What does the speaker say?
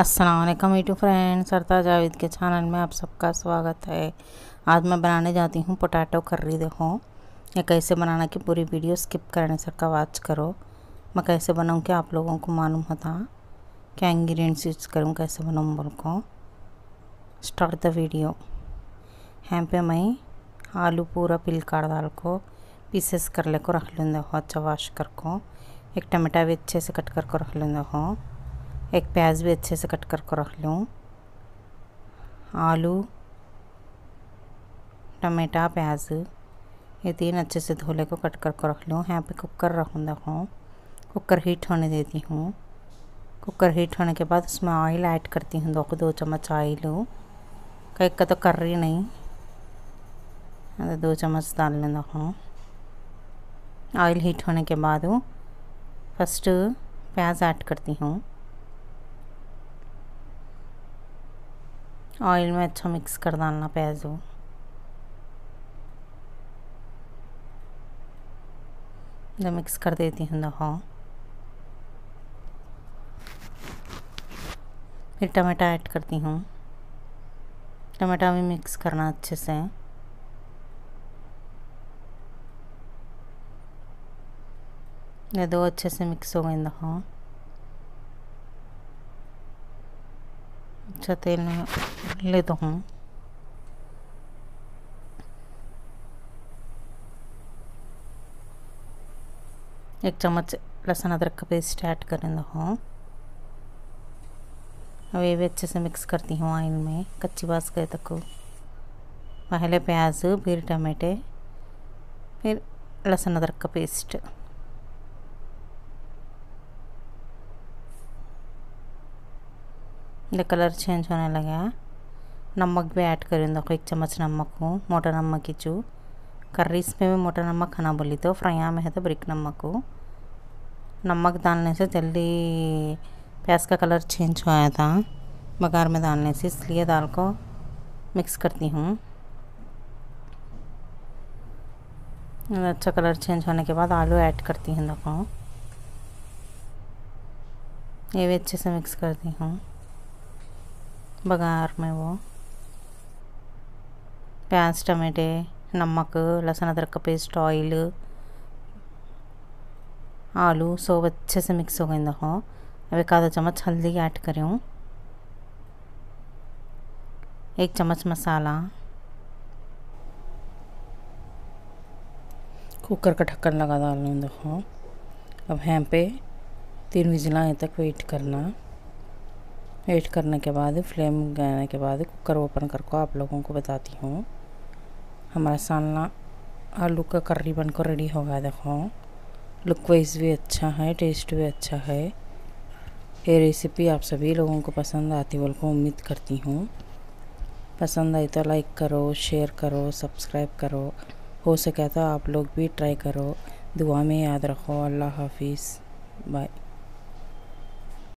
Aslam YouTube friend सरता जावेद के channel में आप सबका स्वागत है आज मैं बनाने जाती हूँ पोटैटो करी देखो या कैसे बनाना कि पूरी वीडियो स्किप करने से का वाच करो मैं कैसे बनाऊँ कि आप लोगों को मालूम होता क्या इंग्रेडिएंट्स यूज करूँ कैसे बनाऊँ बोल को स्टार्ट द वीडियो यहाँ पे मैं आलू पूरा पिल काट डाल को पीसेस कर ले को रख लूँ देखो अच्छा वाश कर को एक टमाटा भी अच्छे से कट कर को रख लूँ देखो एक प्याज भी अच्छे से कट करके रख लूँ आलू टमाटा प्याज ये तीन अच्छे से धोले को कट करके रख लूँ यहाँ पे कुकर रखूँ देखो कुकर हीट होने देती हूँ कुकर हीट होने के बाद उसमें ऑयल ऐड करती हूँ देखो दो चम्मच ऑयल कहीं का तो कर रही नहीं अरे दो चम्मच डाल लें देखो ऑयल हीट होने के बाद फर्स्ट प्याज ऐड करती हूँ ऑयल में अच्छा मिक्स कर डालना प्याज को जब मिक्स कर देती हूँ देखो फिर टमाटा ऐड करती हूँ टमाटा भी मिक्स करना अच्छे से ये दो अच्छे से मिक्स हो गए देखो अच्छा तेल में लेता हूँ एक चम्मच लहसुन अदरक का पेस्ट ऐड करेंदा हूँ अब ये भी अच्छे से मिक्स करती हूँ ऑयल में कच्ची बास गए तक पहले प्याज फिर टमाटे फिर लहसुन अदरक का पेस्ट कलर चेंज होने लगा नमक भी ऐड करें देखो एक चम्मच नमक हो मोटा नमक की चू कर्रीस में भी मोटा नमक खाना बोली तो फ्राई में है तो ब्रिक नमक हो नमक डालने से जल्दी प्याज का कलर चेंज हो आया था बघार में डालने से इसलिए दाल को मिक्स करती हूँ अच्छा कलर चेंज होने के बाद आलू ऐड करती हूँ देखो ये भी अच्छे से मिक्स करती हूँ बघार में वो प्याज़ टमाटे नमक लहसुन अदरक का पेस्ट ऑयल आलू सब अच्छे से मिक्स हो गए देखो अब एक आधा चम्मच हल्दी ऐड करूँ एक चम्मच मसाला कुकर का ढक्कन लगा डालना देखो अब हैं पे तीन विजल आए तक वेट करना वेट करने के बाद फ्लेम गाने के बाद कुकर ओपन करके आप लोगों को बताती हूँ हमारा सालना आलू का कर्री बनकर रेडी हो गया देखो लुक वाइज भी अच्छा है टेस्ट भी अच्छा है ये रेसिपी आप सभी लोगों को पसंद आती बोल को उम्मीद करती हूँ पसंद आई तो लाइक करो शेयर करो सब्सक्राइब करो हो सके तो आप लोग भी ट्राई करो दुआ में याद रखो अल्लाह हाफिज़ बाय